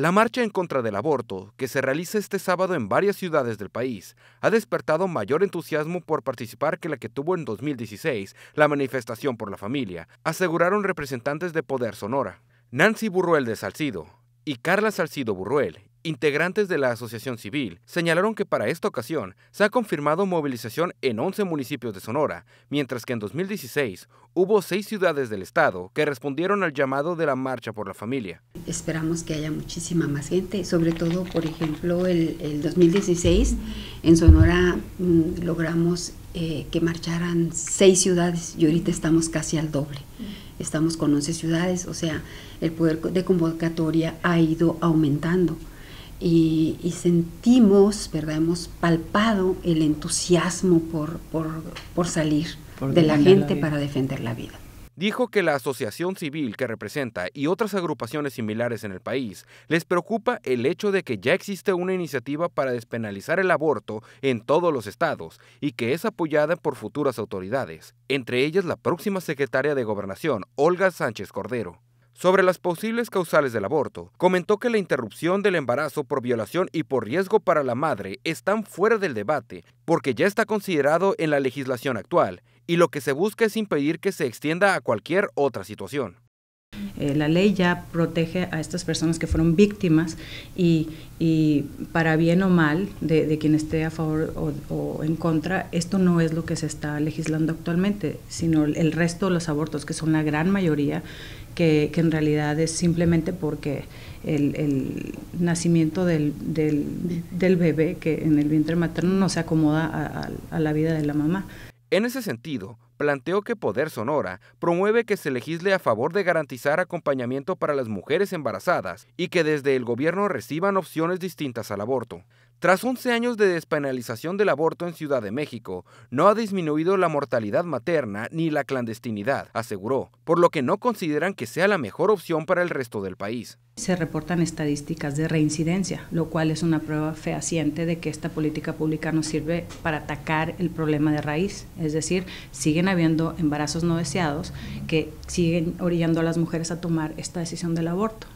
La marcha en contra del aborto, que se realiza este sábado en varias ciudades del país, ha despertado mayor entusiasmo por participar que la que tuvo en 2016 la manifestación por la familia, aseguraron representantes de Poder Sonora. Nancy Burruel de Salcido y Carla Salcido Burruel, Integrantes de la Asociación Civil señalaron que para esta ocasión se ha confirmado movilización en 11 municipios de Sonora, mientras que en 2016 hubo seis ciudades del estado que respondieron al llamado de la Marcha por la Familia. Esperamos que haya muchísima más gente, sobre todo, por ejemplo, el, 2016 en Sonora mm, logramos eh, que marcharan seis ciudades y ahorita estamos casi al doble. Estamos con 11 ciudades, o sea, el poder de convocatoria ha ido aumentando y, sentimos, ¿verdad? Hemos palpado el entusiasmo por, salir de la gente para defender la vida dijo que la asociación civil que representa y otras agrupaciones similares en el país les preocupa el hecho de que ya existe una iniciativa para despenalizar el aborto en todos los estados y que es apoyada por futuras autoridades, entre ellas la próxima secretaria de Gobernación, Olga Sánchez Cordero. Sobre las posibles causales del aborto, comentó que la interrupción del embarazo por violación y por riesgo para la madre están fuera del debate porque ya está considerado en la legislación actual y lo que se busca es impedir que se extienda a cualquier otra situación. Eh, la ley ya protege a estas personas que fueron víctimas y, para bien o mal de, quien esté a favor o, o, en contra, esto no es lo que se está legislando actualmente, sino el resto de los abortos, que son la gran mayoría, que, en realidad es simplemente porque el, nacimiento del, bebé que en el vientre materno no se acomoda a, a la vida de la mamá. En ese sentido, planteó que Poder Sonora promueve que se legisle a favor de garantizar acompañamiento para las mujeres embarazadas y que desde el gobierno reciban opciones distintas al aborto. Tras 11 años de despenalización del aborto en Ciudad de México, no ha disminuido la mortalidad materna ni la clandestinidad, aseguró, por lo que no consideran que sea la mejor opción para el resto del país. Se reportan estadísticas de reincidencia, lo cual es una prueba fehaciente de que esta política pública no sirve para atacar el problema de raíz. Es decir, siguen habiendo embarazos no deseados que siguen orillando a las mujeres a tomar esta decisión del aborto.